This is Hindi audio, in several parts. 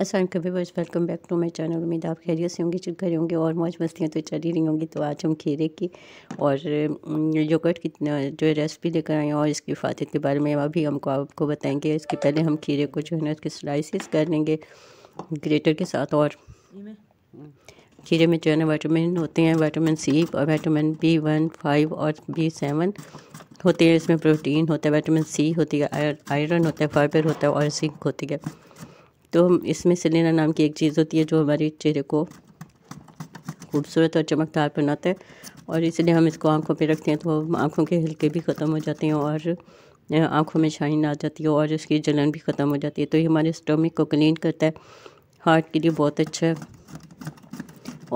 असलम बस welcome back to my channel उम्मीद आप खैरियत से होंगे चुप होंगे और मौज मस्तियाँ तो चल ही रही होंगी तो आज हम खीरे की और योगर्ट की जो रेसिपी लेकर आए और इसकी फातित के बारे में अभी हमको आपको बताएंगे इसके पहले हम खीरे को जो है ना उसके स्लाइसिस कर लेंगे ग्रेटर के साथ और खीरे में जो है ना वाइटामिन होते हैं वाइटामिन सी और वाइटामिन बी वन फाइव और बी सेवन होते हैं इसमें प्रोटीन होता है वाइटामिन सी होती है आयरन होता है फाइबर होता है और सिंक होती है तो हम इसमें सेलेना नाम की एक चीज़ होती है जो हमारे चेहरे को खूबसूरत और चमकदार बनाता है और इसलिए हम इसको आँखों पे रखते हैं तो आँखों के हल्के भी ख़त्म हो जाते हैं और आँखों में शाइन आ जाती है और इसकी जलन भी ख़त्म हो जाती है तो ये हमारे स्टोमिक को क्लीन करता है हार्ट के लिए बहुत अच्छा है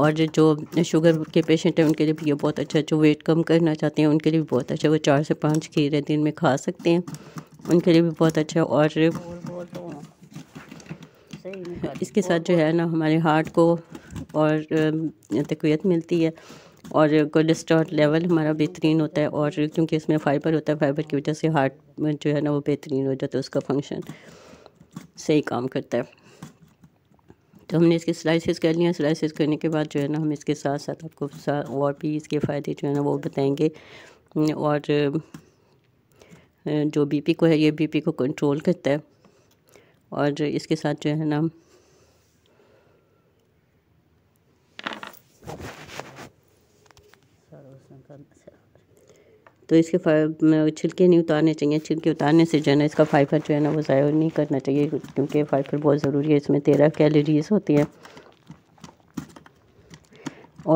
और जो शुगर के पेशेंट हैं उनके लिए भी ये बहुत अच्छा है जो वेट कम करना चाहते हैं उनके लिए भी बहुत अच्छा है वो चार से पाँच खीरे दिन में खा सकते हैं उनके लिए भी बहुत अच्छा है और इसके साथ जो है ना हमारे हार्ट को और तकवीत मिलती है और कोलेस्ट्रॉल लेवल हमारा बेहतरीन होता है और क्योंकि इसमें फाइबर होता है फाइबर की वजह से हार्ट जो है ना वो बेहतरीन हो जाता है उसका फंक्शन सही काम करता है तो हमने इसके स्लाइसेस कर लिया स्लाइसेस करने के बाद जो है ना हम इसके साथ साथ आपको साथ और भी इसके फ़ायदे जो है ना वो बताएंगे और जो बीपी को है ये बीपी को कंट्रोल करता है और इसके साथ जो है ना तो इसके छिलके नहीं उतारने चाहिए छिलके उतारने से जो है ना इसका फाइबर जो है ना वो ज़ाया नहीं करना चाहिए क्योंकि फाइबर बहुत ज़रूरी है इसमें तेरह कैलोरीज होती हैं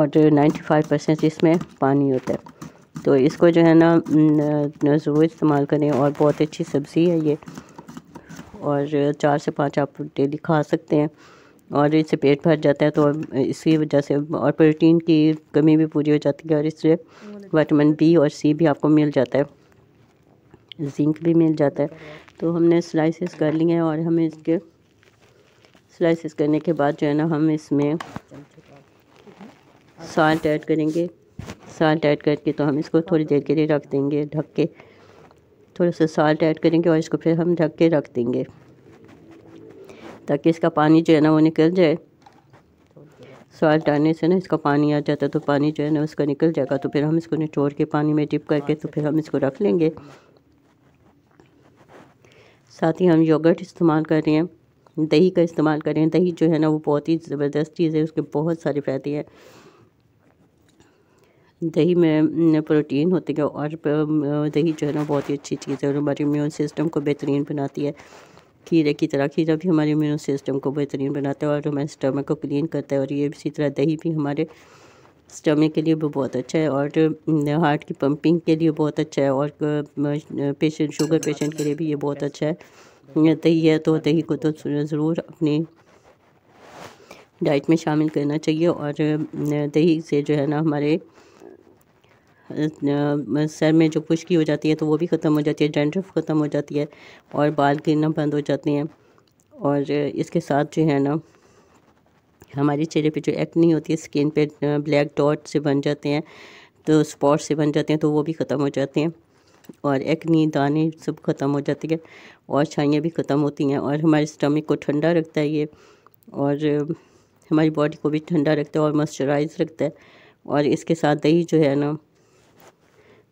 और नाइन्टी फाइव परसेंट इसमें पानी होता है तो इसको जो है ना ज़रूर इस्तेमाल करें और बहुत अच्छी सब्ज़ी है ये और चार से पाँच आप डेली खा सकते हैं और इससे पेट भर जाता है तो इसी वजह से और प्रोटीन की कमी भी पूरी हो जाती है और इससे विटामिन बी और सी भी आपको मिल जाता है जिंक भी मिल जाता है तो हमने स्लाइसिस कर लिए हैं और हमें इसके स्लाइसिस करने के बाद जो है ना हम इसमें साल्ट ऐड करेंगे साल्ट ऐड करके तो हम इसको थोड़ी देर के लिए रख देंगे ढक के थोड़ा सा साल्ट ऐड करेंगे और इसको फिर हम ढक के रख देंगे ताकि इसका पानी जो है ना वो निकल जाए सॉल्ट डालने से ना इसका पानी आ जाता है तो पानी जो है ना उसका निकल जाएगा तो फिर हम इसको निचोड़ के पानी में डिप करके तो फिर हम इसको रख लेंगे साथ ही हम योगर्ट इस्तेमाल कर रहे हैं दही का इस्तेमाल कर रहे हैं दही जो है ना वो बहुत ही ज़बरदस्त चीज़ है उसके बहुत सारे फ़ायदे हैं दही में प्रोटीन होते हैं और दही जो है ना बहुत ही अच्छी चीज़ है और हमारे इम्यून सिस्टम को बेहतरीन बनाती है खीरे की तरह खीरा भी हमारे इम्यून सिस्टम को बेहतरीन बनाता है और हमारे स्टमक को क्लीन करता है और ये इसी तरह दही भी हमारे स्टमक के लिए भी बहुत अच्छा है और हार्ट की पंपिंग के लिए बहुत अच्छा है और पेशेंट शुगर पेशेंट के लिए भी ये बहुत अच्छा है दही है तो दही को तो ज़रूर अपनी डाइट में शामिल करना चाहिए और दही से जो है ना हमारे सर में जो खुश्की हो जाती है तो वो भी ख़त्म हो जाती है डेंड्रफ ख़त्म हो जाती है और बाल गिरना बंद हो जाते हैं और इसके साथ जो है ना हमारे चेहरे पे जो एक्नी होती है स्किन पे ब्लैक डॉट से बन जाते हैं तो स्पॉट से बन जाते हैं तो वो भी ख़त्म हो जाते हैं और एक्नी दाने सब ख़त्म हो जाती है और छाइयाँ भी ख़त्म होती हैं और हमारे स्टमक को ठंडा रखता है ये और हमारी बॉडी को भी ठंडा रखता है और मॉइस्चराइज रखता है और इसके साथ दही जो है ना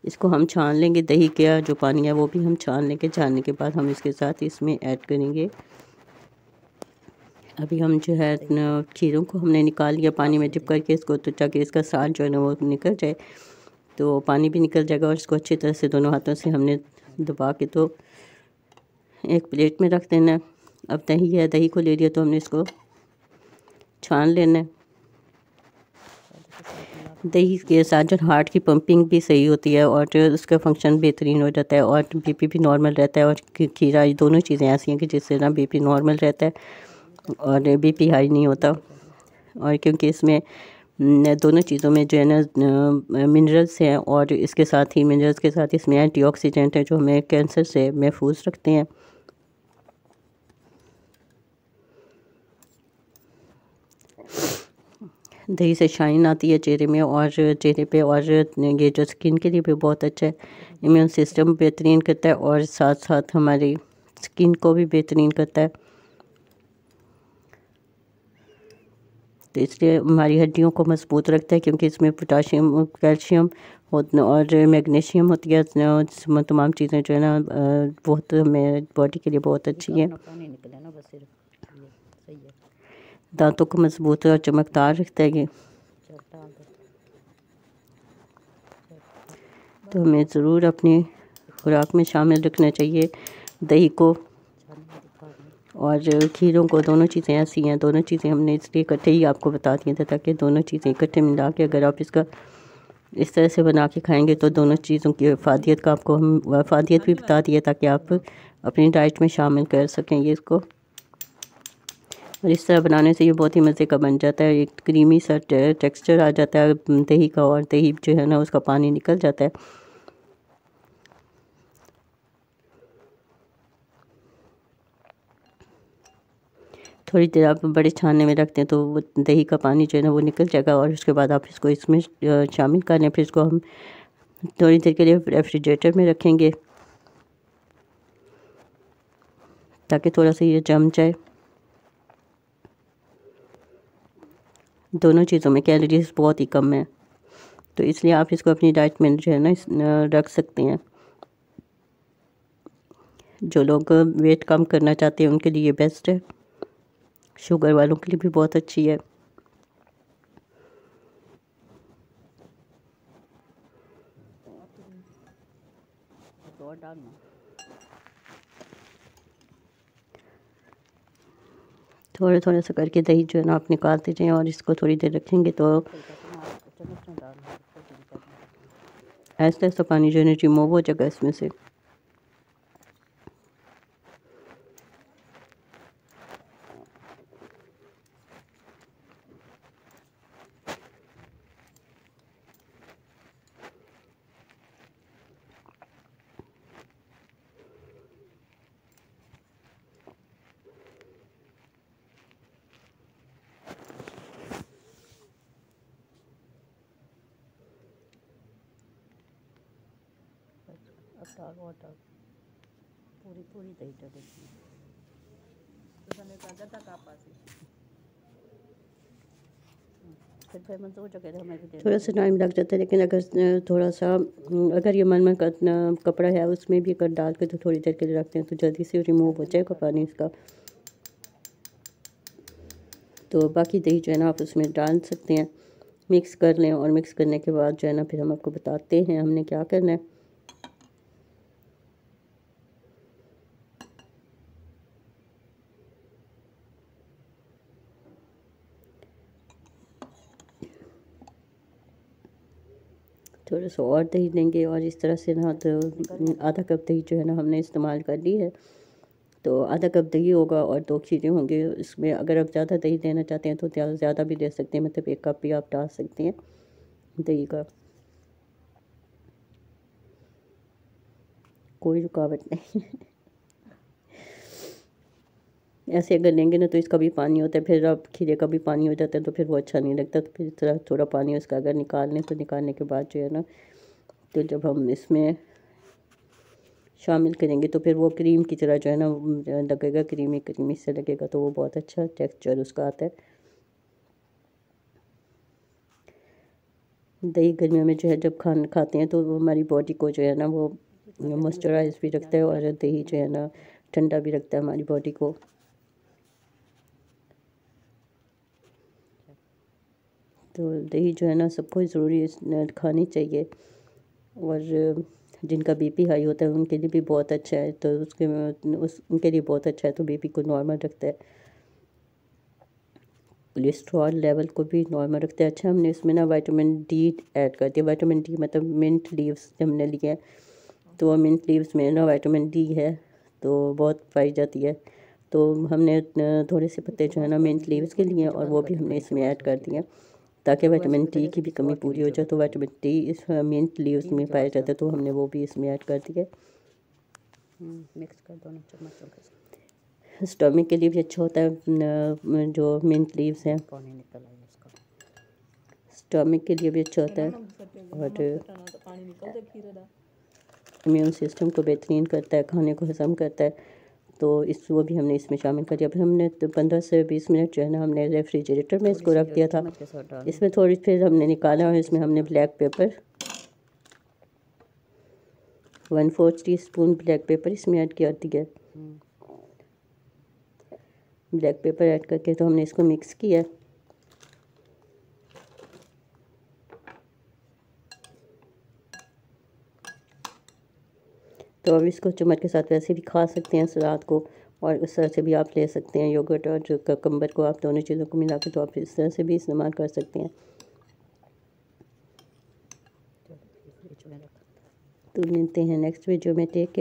इसको हम छान लेंगे दही का जो पानी है वो भी हम छान लेंगे छानने के बाद हम इसके साथ इसमें ऐड करेंगे अभी हम जो है खीरों को हमने निकाल लिया पानी में डिप करके इसको तो ताकि इसका साल जो है ना वो निकल जाए तो पानी भी निकल जाएगा और इसको अच्छी तरह से दोनों हाथों से हमने दबा के तो एक प्लेट में रख देना अब दही है दही को ले लिया तो हमने इसको छान लेना है दही के साथ जो हार्ट की पंपिंग भी सही होती है और जो उसका फंक्शन बेहतरीन हो जाता है और बीपी भी नॉर्मल रहता है और खीरा दोनों चीज़ें ऐसी हैं कि जिससे ना बीपी नॉर्मल रहता है और बीपी हाई नहीं होता और क्योंकि इसमें दोनों चीज़ों में जो है ना मिनरल्स हैं और इसके साथ ही मिनरल्स के साथ इसमें एंटी है जो हमें कैंसर से महफूज रखते हैं दही से शाइन आती है चेहरे में और चेहरे पे और ये जो स्किन के लिए भी बहुत अच्छा है इम्यून सिस्टम बेहतरीन करता है और साथ साथ हमारी स्किन को भी बेहतरीन करता है तो इसलिए हमारी हड्डियों को मजबूत रखता है क्योंकि इसमें पोटाशियम कैल्शियम और मैग्नीशियम होती है तमाम चीज़ें जो है ना बहुत हमें बॉडी के लिए बहुत अच्छी है दांतों को मजबूत और चमकदार रखता है तो हमें ज़रूर अपनी खुराक में शामिल रखना चाहिए दही को और खीरों को दोनों चीज़ें ऐसी हैं दोनों चीज़ें हमने इसलिए इकट्ठे ही आपको बता दिए थे ताकि दोनों चीज़ें इकट्ठे मिला के अगर आप इसका इस तरह से बना के खाएंगे तो दोनों चीज़ों की वफादियत का आपको हम वफादियत भी बता दिए ताकि आप अपनी डाइट में शामिल कर सकें ये इसको और इस तरह बनाने से ये बहुत ही मज़े का बन जाता है एक क्रीमी सा टेक्स्चर आ जाता है दही का और दही जो है ना उसका पानी निकल जाता है थोड़ी देर आप बड़े छानने में रखते हैं तो वो दही का पानी जो है ना वो निकल जाएगा और उसके बाद आप इसको इसमें शामिल कर लें फिर इसको हम थोड़ी देर के लिए रेफ्रिजरेटर में रखेंगे ताकि थोड़ा सा ये जम जाए दोनों चीज़ों में कैलोरीज बहुत ही कम है तो इसलिए आप इसको अपनी डाइट में जो है ना रख सकते हैं जो लोग वेट कम करना चाहते हैं उनके लिए बेस्ट है शुगर वालों के लिए भी बहुत अच्छी है तो डालना थोड़ा थोड़ा सा करके दही जो है ना आप निकालते जाएँ और इसको थोड़ी देर रखेंगे तो ऐसा ऐसा पानी जो है ना रिमूव हो जाएगा इसमें से पूरी पूरी तो तो हम्म, थोड़ा सा टाइम लग जाता है लेकिन अगर थोड़ा सा अगर ये मन में कपड़ा है उसमें भी अगर डाल के तो थोड़ी देर के लिए रखते हैं तो जल्दी से रिमूव हो जाएगा पानी इसका तो बाकी दही जो है ना आप उसमें डाल सकते हैं मिक्स कर लें और मिक्स करने के बाद जो है ना फिर हम आपको बताते हैं हमने क्या करना है थोड़ा तो सा और दही देंगे और इस तरह से ना तो आधा कप दही जो है ना हमने इस्तेमाल कर ली है तो आधा कप दही होगा और दो खीरे होंगे इसमें अगर आप ज़्यादा दही देना चाहते हैं तो ज़्यादा भी दे सकते हैं मतलब एक कप भी आप डाल सकते हैं दही का कोई रुकावट नहीं है ऐसे अगर लेंगे ना तो इसका भी पानी होता है फिर अब खीरे का भी पानी हो जाता है तो फिर वो अच्छा नहीं लगता तो फिर इस तरह थोड़ा पानी उसका अगर निकाल लें तो निकालने के बाद जो है ना तो जब हम इसमें शामिल करेंगे तो फिर वो क्रीम की तरह जो है ना लगेगा क्रीमी क्रीमी से लगेगा तो वो बहुत अच्छा टेक्स्चर उसका आता है दही गर्मियों में जो है जब खान खाते हैं तो हमारी बॉडी को जो है ना वो मॉइस्चराइज भी रखता है और दही जो है ना ठंडा भी रखता है हमारी बॉडी को तो दही जो है ना सबको ज़रूरी खानी चाहिए और जिनका बीपी हाई होता है उनके लिए भी बहुत अच्छा है तो उसके उस उनके लिए बहुत अच्छा है तो बीपी को नॉर्मल रखता है कोलेस्ट्रॉल लेवल को भी नॉर्मल रखता है अच्छा हमने इसमें ना वाइटामिन डी ऐड कर दिया वाइटामिन डी मतलब मिंट लीव्स हमने लिए तो तो मिंट लीव्स में ना वाइटामिन डी है तो बहुत पाई जाती है तो हमने थोड़े से पत्ते जो है ना मिंट लीव्स के लिए और वो भी हमने इसमें ऐड कर दिया ताकि तो विटामिन टी की भी कमी पूरी हो जाए तो विटामिन टी इस मिंट लीव्स में पाया जाता है अच्छा। तो हमने वो भी इसमें ऐड कर दिया मिक्स हम्म, कर दो चम्मचों के स्टोमिक के लिए भी अच्छा होता है जो मिंट लीव्स हैं स्टोमिक के लिए भी अच्छा होता है और इम्यून सिस्टम तो को बेहतरीन करता है खाने को हजम करता है तो इस वो भी हमने इसमें शामिल कर दिया हमने तो पंद्रह से बीस मिनट जो है ना हमने रेफ्रिजरेटर में इसको रख दिया था इसमें थोड़ी फिर हमने निकाला और इसमें हमने black pepper one fourth teaspoon black pepper इसमें ऐड किया दिया हम्म। ब्लैक पेपर ऐड करके तो हमने इसको मिक्स किया तो आप इसको चम्मच के साथ वैसे भी खा सकते हैं सलाद को और उस तरह से भी आप ले सकते हैं योगर्ट और जो ककम्बर को आप दोनों चीज़ों को मिला के तो आप इस तरह से भी इस्तेमाल कर सकते हैं तो मिलते हैं नेक्स्ट वीडियो में टेक केयर